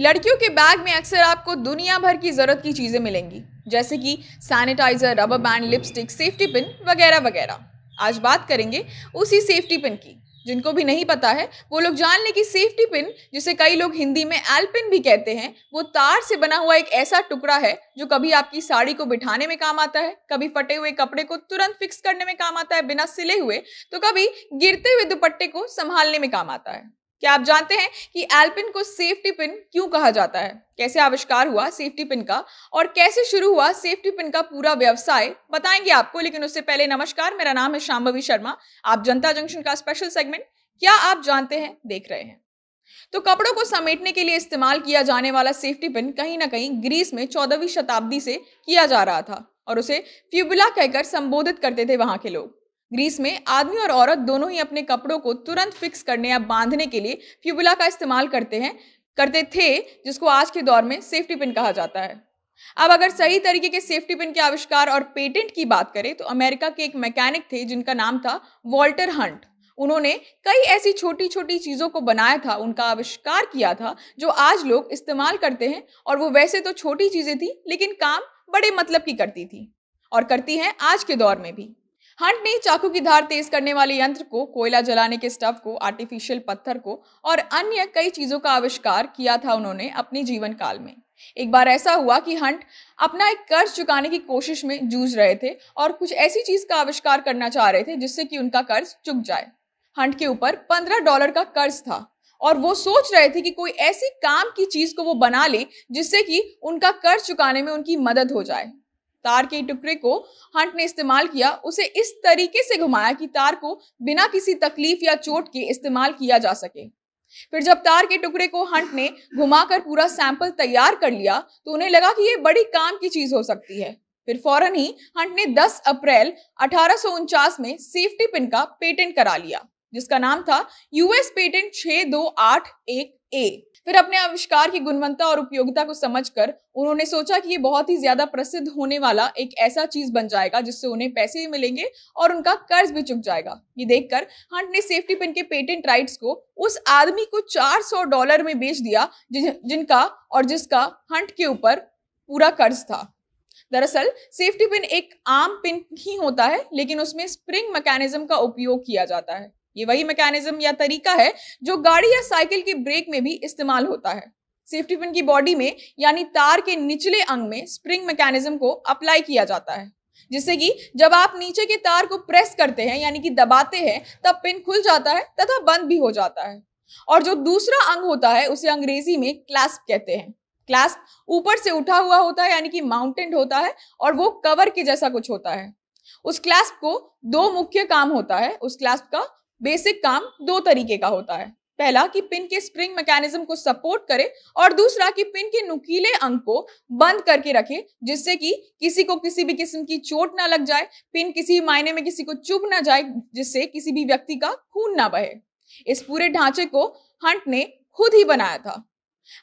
लड़कियों के बैग में अक्सर आपको दुनिया भर की ज़रूरत की चीज़ें मिलेंगी जैसे कि sanitiser rubber band lipstick safety pin वगैरह वगैरह आज बात करेंगे उसी सेफ्टी पिन की जिनको भी नहीं पता है वो लोग जान लें कि सेफ्टी पिन जिसे कई लोग हिंदी में एल्पिन भी कहते हैं वो तार से बना हुआ एक ऐसा टुकड़ा है जो कभी आपकी साड़ी को बिठाने में काम आता है कभी फटे हुए कपड़े को तुरंत फिक्स करने में काम आता है बिना सिले हुए तो कभी गिरते हुए दुपट्टे को संभालने में काम आता है क्या आप जानते हैं कि एल्पिन को सेफ्टी पिन क्यों कहा जाता है कैसे आविष्कार हुआ सेफ्टी पिन का और कैसे शुरू हुआ सेफ्टी पिन का पूरा व्यवसाय बताएंगे आपको लेकिन उससे पहले नमस्कार मेरा नाम है शाम्भवी शर्मा आप जनता जंक्शन का स्पेशल सेगमेंट क्या आप जानते हैं देख रहे हैं तो कपड़ों को समेटने के लिए इस्तेमाल किया जाने वाला सेफ्टी पिन कहीं ना कहीं ग्रीस में चौदहवीं शताब्दी से किया जा रहा था और उसे फ्यूबुला कहकर संबोधित करते थे वहां के लोग ग्रीस में आदमी और औरत दोनों ही अपने कपड़ों को तुरंत फिक्स करने या बांधने के लिए फ्यूबुला का इस्तेमाल करते हैं करते थे जिसको आज के दौर में सेफ्टी पिन कहा जाता है अब अगर सही तरीके के सेफ्टी पिन के आविष्कार और पेटेंट की बात करें तो अमेरिका के एक मैकेनिक थे जिनका नाम था वॉल्टर हंट उन्होंने कई ऐसी छोटी छोटी चीज़ों को बनाया था उनका आविष्कार किया था जो आज लोग इस्तेमाल करते हैं और वो वैसे तो छोटी चीज़ें थी लेकिन काम बड़े मतलब की करती थी और करती हैं आज के दौर में भी हंट ने चाकू की धार तेज करने वाले यंत्र को कोयला जलाने के स्टव को आर्टिफिशियल पत्थर को और अन्य कई चीजों का आविष्कार किया था उन्होंने अपने जीवन काल में एक बार ऐसा हुआ कि हंट अपना एक कर्ज चुकाने की कोशिश में जूझ रहे थे और कुछ ऐसी चीज का आविष्कार करना चाह रहे थे जिससे कि उनका कर्ज चुक जाए हंट के ऊपर पंद्रह डॉलर का कर्ज था और वो सोच रहे थे कि कोई ऐसी काम की चीज को वो बना ले जिससे कि उनका कर्ज चुकाने में उनकी मदद हो जाए तार के टुकड़े को हंट ने इस्तेमाल किया उसे इस तरीके से घुमाया कि तार को बिना किसी तकलीफ या चोट के इस्तेमाल किया जा सके फिर जब तार के टुकड़े को हंट ने घुमाकर पूरा सैंपल तैयार कर लिया तो उन्हें लगा कि यह बड़ी काम की चीज हो सकती है फिर फौरन ही हंट ने 10 अप्रैल अठारह में सेफ्टी पिन का पेटेंट करा लिया जिसका नाम था यूएस पेटेंट छह दो आठ एक ए फिर अपने आविष्कार की गुणवत्ता और उपयोगिता को समझकर उन्होंने सोचा कि ये बहुत ही ज्यादा प्रसिद्ध होने वाला एक ऐसा चीज बन जाएगा जिससे उन्हें पैसे भी मिलेंगे और उनका कर्ज भी चुक जाएगा ये देखकर हंट ने सेफ्टी पिन के पेटेंट राइट्स को उस आदमी को 400 डॉलर में बेच दिया जिन, जिनका और जिसका हंट के ऊपर पूरा कर्ज था दरअसल सेफ्टी पिन एक आम पिन ही होता है लेकिन उसमें स्प्रिंग मैकेनिज्म का उपयोग किया जाता है ये वही मैकेनिज्म या तरीका है जो गाड़ी या साइकिल के ब्रेक में भी इस्तेमाल होता है सेफ्टी पिन की बॉडी में यानी तार के निचले अंग में स्प्रिंग मैकेनिज्म को अप्लाई किया जाता है जिससे कि जब आप नीचे के तार को प्रेस करते हैं यानी कि दबाते हैं तब पिन खुल जाता है तथा बंद भी हो जाता है और जो दूसरा अंग होता है उसे अंग्रेजी में क्लास्प कहते हैं क्लास्प ऊपर से उठा हुआ होता है यानी कि माउंटेंड होता है और वो कवर के जैसा कुछ होता है उस क्लास्प को दो मुख्य काम होता है उस क्लास्प का बेसिक काम दो तरीके का होता है पहला कि पिन के स्प्रिंग मैकेनिज्म को सपोर्ट करे और दूसरा कि पिन के नुकीले अंग को बंद करके रखे जिससे कि किसी को किसी भी किस्म की चोट ना लग जाए पिन किसी मायने में किसी को चुभ ना जाए जिससे किसी भी व्यक्ति का खून ना बहे इस पूरे ढांचे को हंट ने खुद ही बनाया था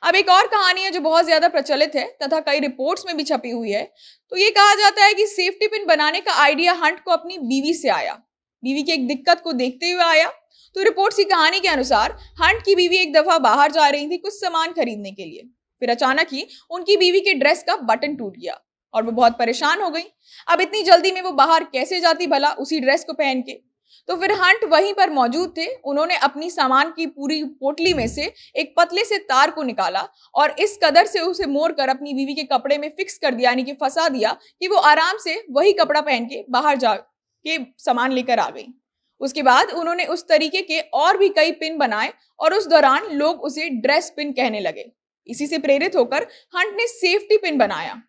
अब एक और कहानी है जो बहुत ज्यादा प्रचलित है तथा कई रिपोर्ट्स में भी छपी हुई है तो ये कहा जाता है कि सेफ्टी पिन बनाने का आइडिया हंट को अपनी बीवी से आया बीवी की एक दिक्कत को देखते हुए आया तो रिपोर्ट्स की कहानी के अनुसार हंट की बीवी एक दफा बाहर जा रही थी कुछ सामान खरीदने के लिए फिर अचानक ही उनकी बीवी के ड्रेस का बटन टूट गया और वो बहुत परेशान हो गई अब इतनी जल्दी में वो बाहर कैसे जाती भला उसी ड्रेस को पहन के तो फिर हंट वहीं पर मौजूद थे उन्होंने अपनी सामान की पूरी पोटली में से एक पतले से तार को निकाला और इस कदर से उसे मोड़ कर अपनी बीवी के कपड़े में फिक्स कर दिया यानी कि फंसा दिया कि वो आराम से वही कपड़ा पहन के बाहर जा के सामान लेकर आ गई उसके बाद उन्होंने उस तरीके के और भी कई पिन बनाए और उस दौरान लोग उसे ड्रेस पिन कहने लगे इसी से प्रेरित होकर हंट ने सेफ्टी पिन बनाया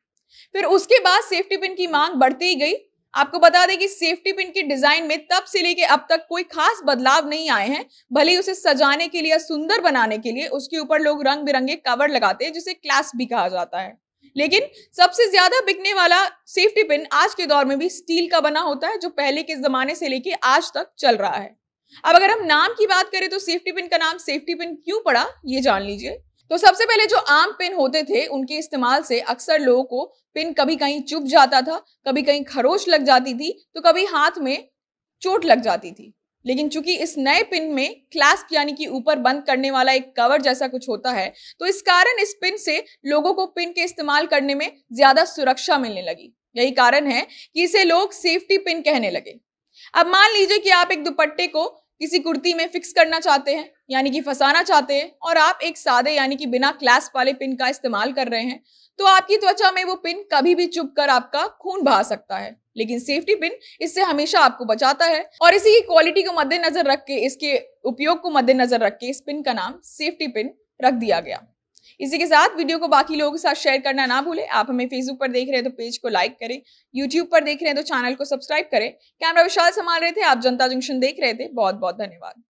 फिर उसके बाद सेफ्टी पिन की मांग बढ़ती ही गई आपको बता दें कि सेफ्टी पिन के डिजाइन में तब से लेके अब तक कोई खास बदलाव नहीं आए हैं भले ही उसे सजाने के लिए सुंदर बनाने के लिए उसके ऊपर लोग रंग बिरंगे कवर लगाते हैं जिसे क्लास भी कहा जाता है लेकिन सबसे ज्यादा बिकने वाला सेफ्टी पिन आज के दौर में भी स्टील का बना होता है जो पहले के जमाने से लेके आज तक चल रहा है अब अगर हम नाम की बात करें तो सेफ्टी पिन का नाम सेफ्टी पिन क्यों पड़ा ये जान लीजिए तो सबसे पहले जो आम पिन होते थे उनके इस्तेमाल से अक्सर लोगों को पिन कभी कहीं चुप जाता था कभी कहीं खरोच लग जाती थी तो कभी हाथ में चोट लग जाती थी लेकिन चूंकि इस नए पिन में क्लास्प यानी कि ऊपर बंद करने वाला एक कवर जैसा कुछ होता है तो इस कारण इस पिन से लोगों को पिन के इस्तेमाल करने में ज्यादा सुरक्षा मिलने लगी यही कारण है कि इसे लोग सेफ्टी पिन कहने लगे अब मान लीजिए कि आप एक दुपट्टे को किसी कुर्ती में फिक्स करना चाहते हैं यानी कि फंसाना चाहते हैं और आप एक सादे यानी कि बिना क्लास्प वाले पिन का इस्तेमाल कर रहे हैं तो आपकी त्वचा में वो पिन कभी भी चुप कर आपका खून बहा सकता है लेकिन सेफ्टी पिन इससे हमेशा आपको बचाता है और इसी की क्वालिटी को मद्देनजर रख के इसके उपयोग को मद्देनजर रख के इस पिन का नाम सेफ्टी पिन रख दिया गया इसी के साथ वीडियो को बाकी लोगों के साथ शेयर करना ना भूलें आप हमें फेसबुक पर देख रहे हैं तो पेज को लाइक करें यूट्यूब पर देख रहे हैं तो चैनल को सब्सक्राइब करें कैमरा विशाल संभाल रहे थे आप जनता जंक्शन देख रहे थे बहुत बहुत धन्यवाद